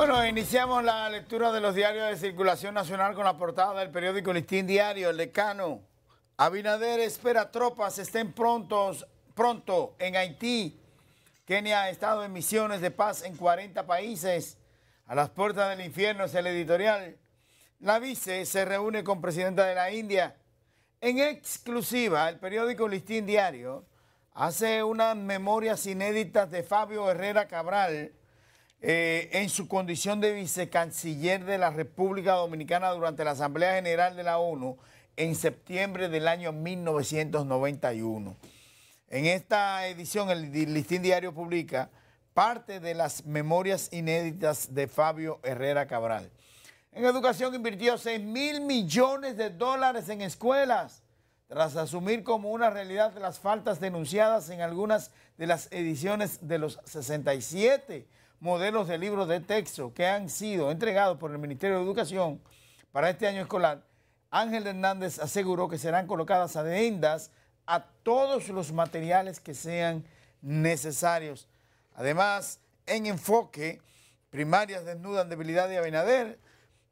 Bueno, iniciamos la lectura de los diarios de circulación nacional con la portada del periódico Listín Diario, el decano. Abinader espera tropas estén prontos, pronto en Haití. Kenia ha estado en misiones de paz en 40 países. A las puertas del infierno es el editorial. La vice se reúne con presidenta de la India. En exclusiva, el periódico Listín Diario hace unas memorias inéditas de Fabio Herrera Cabral eh, en su condición de vicecanciller de la República Dominicana durante la Asamblea General de la ONU en septiembre del año 1991. En esta edición el Listín Diario publica parte de las memorias inéditas de Fabio Herrera Cabral. En educación invirtió 6 mil millones de dólares en escuelas tras asumir como una realidad las faltas denunciadas en algunas de las ediciones de los 67 modelos de libros de texto que han sido entregados por el Ministerio de Educación para este año escolar, Ángel Hernández aseguró que serán colocadas adendas a todos los materiales que sean necesarios. Además, en enfoque, primarias desnudan debilidad de Abinader,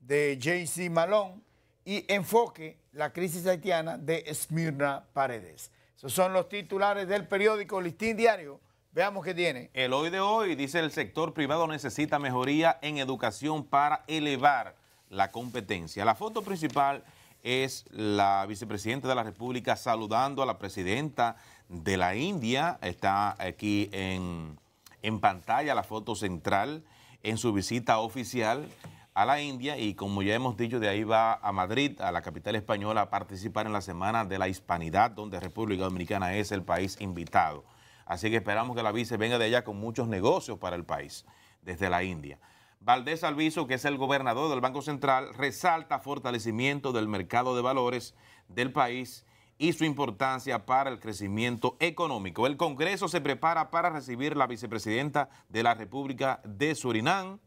de JC Malón, y enfoque, la crisis haitiana de Esmirna Paredes. Esos son los titulares del periódico Listín Diario Veamos qué tiene. El hoy de hoy dice el sector privado necesita mejoría en educación para elevar la competencia. La foto principal es la vicepresidenta de la República saludando a la presidenta de la India. Está aquí en, pantalla la foto central en su visita oficial a la India y como ya hemos dicho, de ahí va a Madrid, a la capital española, a participar en la Semana de la Hispanidad, donde República Dominicana es el país invitado. Así que esperamos que la vice venga de allá con muchos negocios para el país, desde la India. Valdés Alviso, que es el gobernador del Banco Central, resalta fortalecimiento del mercado de valores del país y su importancia para el crecimiento económico. El Congreso se prepara para recibir la vicepresidenta de la República de Surinam,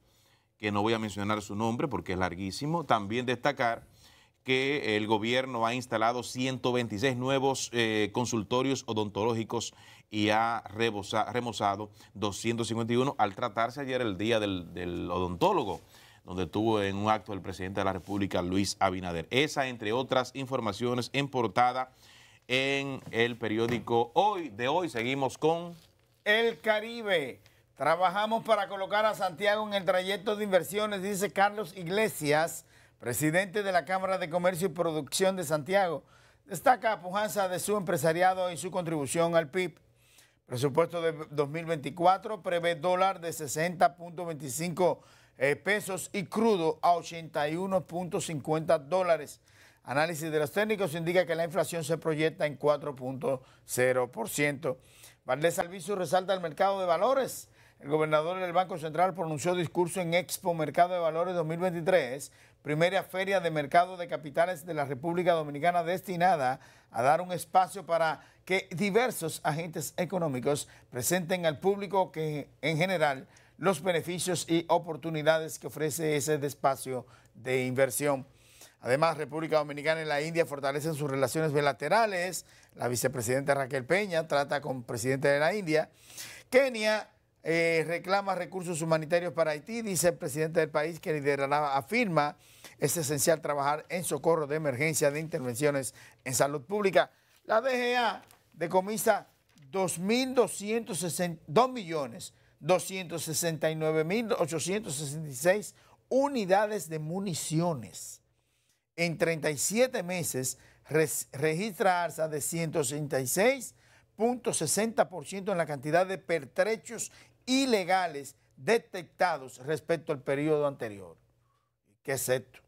que no voy a mencionar su nombre porque es larguísimo. También destacar que el gobierno ha instalado 126 nuevos eh, consultorios odontológicos y ha remozado 251 al tratarse ayer el día del, odontólogo, donde tuvo en un acto el presidente de la República, Luis Abinader. Esa, entre otras informaciones, en portada en el periódico Hoy. De hoy seguimos con... El Caribe. Trabajamos para colocar a Santiago en el trayecto de inversiones, dice Carlos Iglesias presidente de la Cámara de Comercio y Producción de Santiago, destaca la pujanza de su empresariado y su contribución al PIB. Presupuesto de 2024 prevé dólar de 60.25 eh, pesos y crudo a 81.50 dólares. Análisis de los técnicos indica que la inflación se proyecta en 4.0%. Valdez Alviso resalta el mercado de valores el gobernador del Banco Central pronunció discurso en Expo Mercado de Valores 2023, primera feria de mercado de capitales de la República Dominicana destinada a dar un espacio para que diversos agentes económicos presenten al público que en general los beneficios y oportunidades que ofrece ese espacio de inversión. Además, República Dominicana y la India fortalecen sus relaciones bilaterales. La vicepresidenta Raquel Peña trata con presidente de la India. Kenia eh, reclama recursos humanitarios para Haití, dice el presidente del país que liderará, afirma, es esencial trabajar en socorro de emergencia de intervenciones en salud pública. La DGA decomisa 2.269.866 unidades de municiones. En 37 meses registra alza de 166.60% en la cantidad de pertrechos ilegales detectados respecto al periodo anterior. ¿Qué es esto?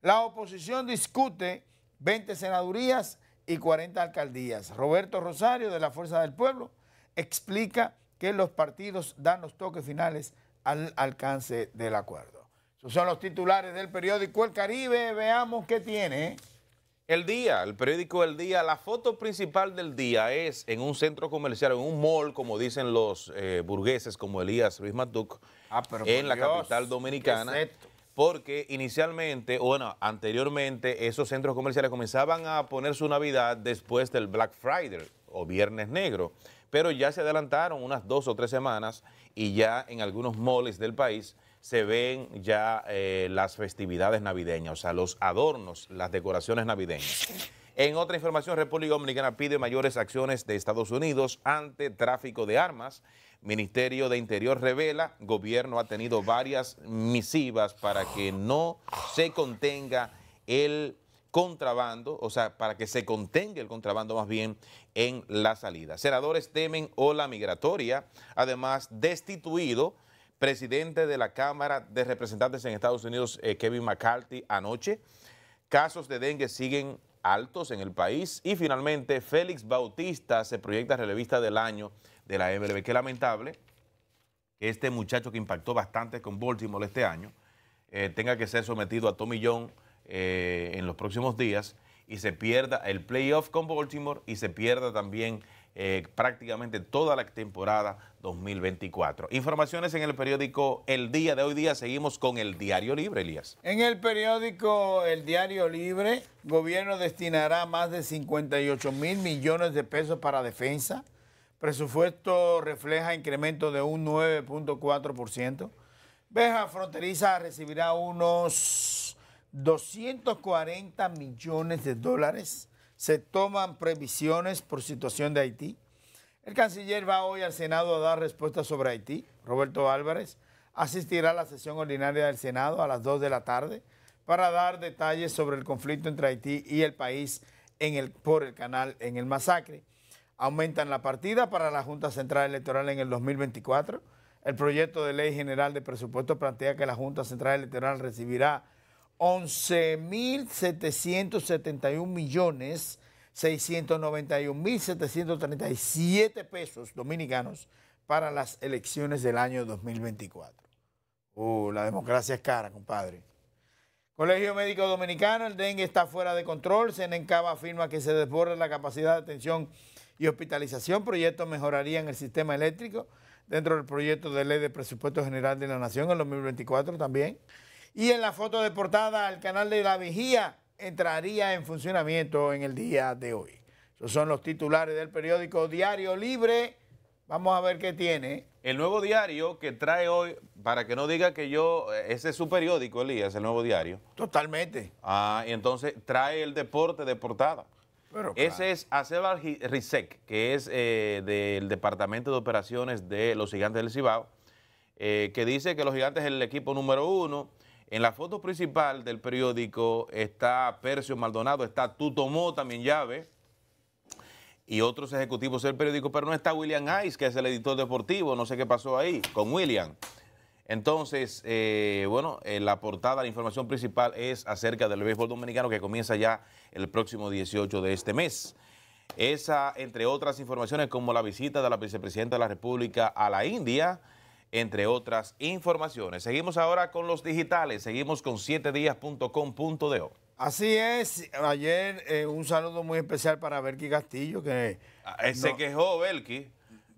La oposición discute 20 senadurías y 40 alcaldías. Roberto Rosario, de la Fuerza del Pueblo, explica que los partidos dan los toques finales al alcance del acuerdo. Esos son los titulares del periódico El Caribe. Veamos qué tiene. ¿eh? El día, el periódico El Día, la foto principal del día es en un centro comercial, en un mall, como dicen los eh, burgueses, como Elías Luis Matuc, ah, en la capital dominicana. porque inicialmente, bueno, anteriormente, esos centros comerciales comenzaban a poner su Navidad después del Black Friday o Viernes Negro. Pero ya se adelantaron unas dos o tres semanas y ya en algunos malls del país se ven ya eh, las festividades navideñas, o sea, los adornos, las decoraciones navideñas. En otra información, República Dominicana pide mayores acciones de Estados Unidos ante tráfico de armas. Ministerio de Interior revela, gobierno ha tenido varias misivas para que no se contenga el contrabando, o sea, para que se contenga el contrabando más bien en la salida. Senadores temen ola migratoria, además destituido presidente de la Cámara de Representantes en Estados Unidos, eh, Kevin McCarthy, anoche. Casos de dengue siguen altos en el país. Y finalmente, Félix Bautista se proyecta relevista del año de la MLB. Qué lamentable que este muchacho que impactó bastante con Baltimore este año eh, tenga que ser sometido a Tommy John eh, en los próximos días y se pierda el playoff con Baltimore y se pierda también eh, prácticamente toda la temporada 2024. Informaciones en el periódico El Día de hoy día. Seguimos con el Diario Libre, Elías. En el periódico El Diario Libre, gobierno destinará más de 58 mil millones de pesos para defensa. Presupuesto refleja incremento de un 9.4%. Veja fronteriza recibirá unos 240 millones de dólares se toman previsiones por situación de Haití. El canciller va hoy al Senado a dar respuestas sobre Haití. Roberto Álvarez asistirá a la sesión ordinaria del Senado a las 2 de la tarde para dar detalles sobre el conflicto entre Haití y el país por el canal en el masacre. Aumentan la partida para la Junta Central Electoral en el 2024. El proyecto de ley general de presupuesto plantea que la Junta Central Electoral recibirá 11.771.691.737 millones pesos dominicanos para las elecciones del año 2024. Uh, la democracia es cara, compadre. Colegio Médico Dominicano, el dengue está fuera de control. Senencaba afirma que se desborda la capacidad de atención y hospitalización. Proyectos mejorarían el sistema eléctrico dentro del proyecto de ley de presupuesto general de la Nación en 2024 también. Y en la foto de portada, el canal de La Vigía entraría en funcionamiento en el día de hoy. Esos son los titulares del periódico Diario Libre. Vamos a ver qué tiene. El nuevo diario que trae hoy, para que no diga que yo, ese es su periódico, Elías, el nuevo diario. Totalmente. Ah, y entonces trae el deporte de portada. ese es Aceval Rizek, que es eh, del Departamento de Operaciones de los Gigantes del Cibao, eh, que dice que los Gigantes es el equipo número uno en la foto principal del periódico está Percio Maldonado, está Tuto tomó también llave, y otros ejecutivos del periódico, pero no está William Ice, que es el editor deportivo, no sé qué pasó ahí con William. Entonces, eh, bueno, eh, la portada, la información principal es acerca del béisbol dominicano que comienza ya el próximo 18 de este mes. Esa, entre otras informaciones, como la visita de la vicepresidenta de la República a la India, entre otras informaciones. Seguimos ahora con los digitales, seguimos con 7 díascomde Así es, ayer eh, un saludo muy especial para Belki Castillo que... Ah, eh, se quejó Belki.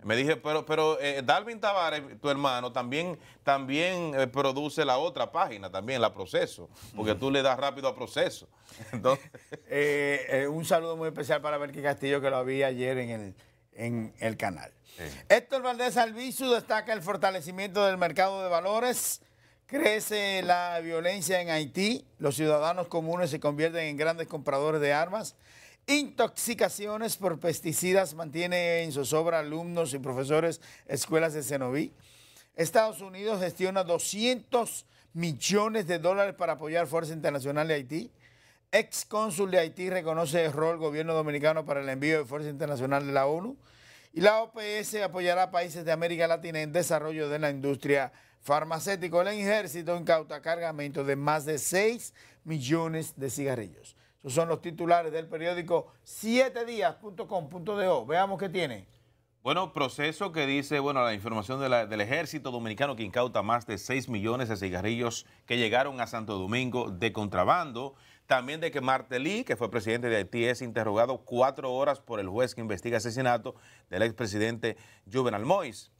Me dije, pero, pero eh, Darwin Tavares, tu hermano, también, también produce la otra página, también la proceso, porque tú le das rápido a proceso. un saludo muy especial para Berky Castillo, que lo había ayer en el, en el canal. Héctor Valdés Albizu destaca el fortalecimiento del mercado de valores. Crece la violencia en Haití, los ciudadanos comunes se convierten en grandes compradores de armas, intoxicaciones por pesticidas mantiene en zozobra alumnos y profesores escuelas de Cenoví. Estados Unidos gestiona 200 millones de dólares para apoyar Fuerza Internacional de Haití. Ex cónsul de Haití reconoce el del gobierno dominicano para el envío de Fuerza Internacional de la ONU. Y la OPS apoyará a países de América Latina en desarrollo de la industria farmacéutica. El ejército incauta cargamento de más de 6 millones de cigarrillos. Esos son los titulares del periódico 7 díascomde Veamos qué tiene. Bueno, proceso que dice, bueno, la información del ejército dominicano que incauta más de 6 millones de cigarrillos que llegaron a Santo Domingo de contrabando. También de que Martelí, que fue presidente de Haití, es interrogado cuatro horas por el juez que investiga asesinato del expresidente Juvenal Mois.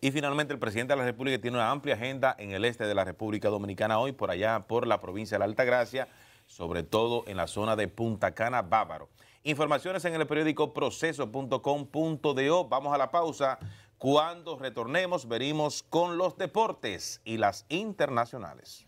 Y finalmente el presidente de la República tiene una amplia agenda en el este de la República Dominicana hoy, por allá, por la provincia de la Altagracia, sobre todo en la zona de Punta Cana, Bávaro. Informaciones en el periódico proceso.com.do. Vamos a la pausa. Cuando retornemos, venimos con los deportes y las internacionales.